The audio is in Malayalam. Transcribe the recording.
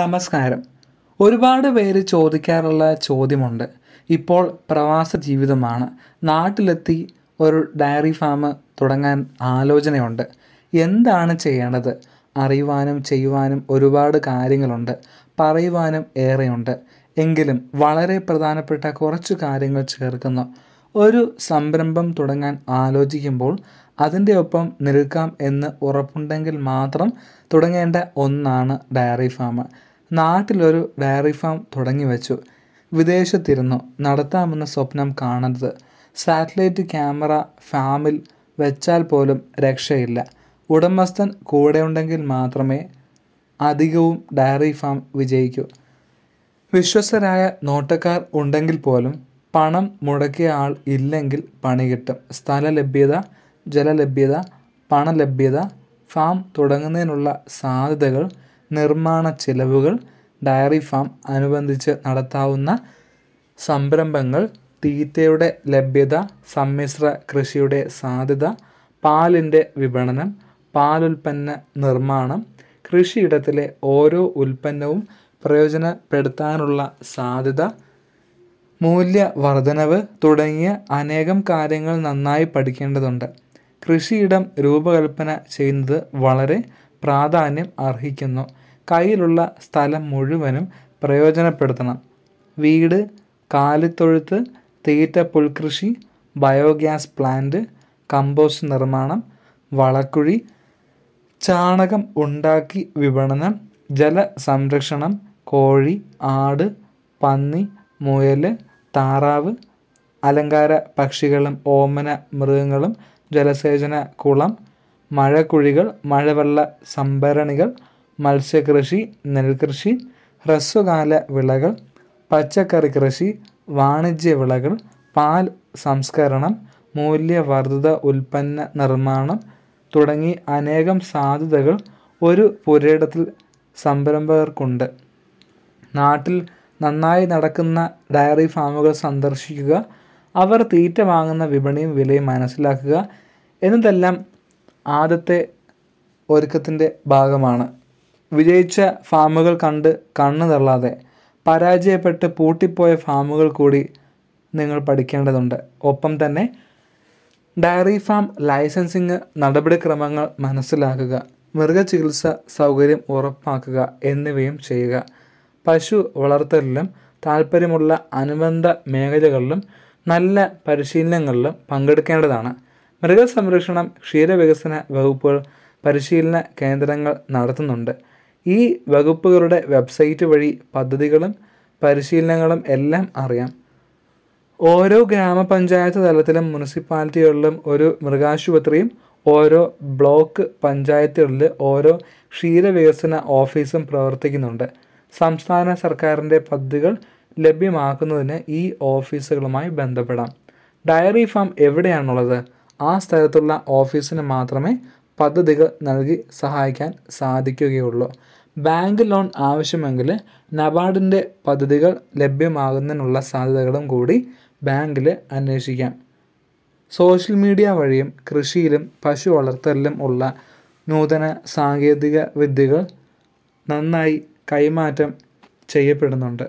നമസ്കാരം ഒരുപാട് പേര് ചോദിക്കാറുള്ള ചോദ്യമുണ്ട് ഇപ്പോൾ പ്രവാസ ജീവിതമാണ് നാട്ടിലെത്തി ഒരു ഡയറി ഫാം തുടങ്ങാൻ ആലോചനയുണ്ട് എന്താണ് ചെയ്യേണ്ടത് അറിയുവാനും ചെയ്യുവാനും ഒരുപാട് കാര്യങ്ങളുണ്ട് പറയുവാനും ഏറെയുണ്ട് എങ്കിലും വളരെ പ്രധാനപ്പെട്ട കുറച്ച് കാര്യങ്ങൾ ചേർക്കുന്നു ഒരു സംരംഭം തുടങ്ങാൻ ആലോചിക്കുമ്പോൾ അതിൻ്റെ ഒപ്പം നിൽക്കാം എന്ന് ഉറപ്പുണ്ടെങ്കിൽ മാത്രം തുടങ്ങേണ്ട ഒന്നാണ് ഡയറി ഫാം നാട്ടിലൊരു ഡയറി ഫാം തുടങ്ങി വെച്ചു വിദേശത്തിരുന്നു നടത്താമെന്ന സ്വപ്നം കാണരുത് സാറ്റലൈറ്റ് ക്യാമറ ഫാമിൽ വെച്ചാൽ പോലും രക്ഷയില്ല ഉടമസ്ഥൻ കൂടെയുണ്ടെങ്കിൽ മാത്രമേ അധികവും ഡയറി ഫാം വിജയിക്കൂ വിശ്വസ്തരായ നോട്ടക്കാർ ഉണ്ടെങ്കിൽ പോലും പണം മുടക്കിയ ആൾ ഇല്ലെങ്കിൽ പണി കിട്ടും സ്ഥല ലഭ്യത ജലലഭ്യത പണലഭ്യത ഫാം തുടങ്ങുന്നതിനുള്ള സാധ്യതകൾ നിർമ്മാണ ചിലവുകൾ ഡയറി ഫാം അനുബന്ധിച്ച് നടത്താവുന്ന സംരംഭങ്ങൾ തീറ്റയുടെ ലഭ്യത സമ്മിശ്ര കൃഷിയുടെ സാധ്യത പാലിൻ്റെ വിപണനം പാലുൽപ്പന്ന നിർമ്മാണം കൃഷിയിടത്തിലെ ഓരോ ഉൽപ്പന്നവും പ്രയോജനപ്പെടുത്താനുള്ള സാധ്യത മൂല്യവർദ്ധനവ് തുടങ്ങിയ അനേകം കാര്യങ്ങൾ നന്നായി പഠിക്കേണ്ടതുണ്ട് കൃഷിയിടം രൂപകൽപ്പന ചെയ്യുന്നത് വളരെ പ്രാധാന്യം അർഹിക്കുന്നു കയ്യിലുള്ള സ്ഥലം മുഴുവനും പ്രയോജനപ്പെടുത്തണം വീട് കാലിത്തൊഴുത്ത് തീറ്റ പുൽകൃഷി ബയോഗ്യാസ് പ്ലാന്റ് കമ്പോസ്റ്റ് നിർമ്മാണം വളക്കുഴി ചാണകം ഉണ്ടാക്കി വിപണനം ജല സംരക്ഷണം കോഴി ആട് പന്നി മുയൽ താറാവ് അലങ്കാര പക്ഷികളും ഓമന മൃഗങ്ങളും ജലസേചന കുളം മഴക്കുഴികൾ മഴവെള്ള സംഭരണികൾ മത്സ്യകൃഷി നെൽകൃഷി ഹ്രസ്വകാല വിളകൾ പച്ചക്കറി കൃഷി വാണിജ്യ വിളകൾ പാൽ സംസ്കരണം മൂല്യവർദ്ധിത ഉൽപ്പന്ന നിർമ്മാണം തുടങ്ങി അനേകം സാധ്യതകൾ ഒരു പുരയിടത്തിൽ സംരംഭകർക്കുണ്ട് നാട്ടിൽ നന്നായി നടക്കുന്ന ഡയറി ഫാമുകൾ സന്ദർശിക്കുക അവർ തീറ്റ വാങ്ങുന്ന വിപണിയും വിലയും മനസ്സിലാക്കുക എന്നതെല്ലാം ആദ്യത്തെ ഒരുക്കത്തിൻ്റെ ഭാഗമാണ് വിജയിച്ച ഫാമുകൾ കണ്ട് കണ്ണു തള്ളാതെ പരാജയപ്പെട്ട് പൂട്ടിപ്പോയ ഫാമുകൾ കൂടി നിങ്ങൾ പഠിക്കേണ്ടതുണ്ട് ഒപ്പം തന്നെ ഡയറി ഫാം ലൈസൻസിങ് നടപടിക്രമങ്ങൾ മനസ്സിലാക്കുക മൃഗചികിത്സ സൗകര്യം ഉറപ്പാക്കുക എന്നിവയും ചെയ്യുക പശു വളർത്തലിലും താല്പര്യമുള്ള അനുബന്ധ മേഖലകളിലും നല്ല പരിശീലനങ്ങളിൽ പങ്കെടുക്കേണ്ടതാണ് മൃഗസംരക്ഷണം ക്ഷീരവികസന വകുപ്പുകൾ പരിശീലന കേന്ദ്രങ്ങൾ നടത്തുന്നുണ്ട് ഈ വകുപ്പുകളുടെ വെബ്സൈറ്റ് വഴി പദ്ധതികളും പരിശീലനങ്ങളും എല്ലാം അറിയാം ഓരോ ഗ്രാമപഞ്ചായത്ത് തലത്തിലും മുനിസിപ്പാലിറ്റികളിലും ഒരു മൃഗാശുപത്രിയും ഓരോ ബ്ലോക്ക് പഞ്ചായത്തുകളിൽ ഓരോ ക്ഷീരവികസന ഓഫീസും പ്രവർത്തിക്കുന്നുണ്ട് സംസ്ഥാന സർക്കാരിൻ്റെ പദ്ധതികൾ ലഭ്യമാക്കുന്നതിന് ഈ ഓഫീസുകളുമായി ബന്ധപ്പെടാം ഡയറി ഫാം എവിടെയാണുള്ളത് ആ സ്ഥലത്തുള്ള ഓഫീസിന് മാത്രമേ പദ്ധതികൾ നൽകി സഹായിക്കാൻ സാധിക്കുകയുള്ളൂ ബാങ്ക് ലോൺ ആവശ്യമെങ്കിൽ നബാർഡിൻ്റെ പദ്ധതികൾ ലഭ്യമാകുന്നതിനുള്ള സാധ്യതകളും കൂടി ബാങ്കിൽ അന്വേഷിക്കാം സോഷ്യൽ മീഡിയ വഴിയും കൃഷിയിലും പശു വളർത്തലിലും ഉള്ള നൂതന സാങ്കേതിക വിദ്യകൾ നന്നായി കൈമാറ്റം ചെയ്യപ്പെടുന്നുണ്ട്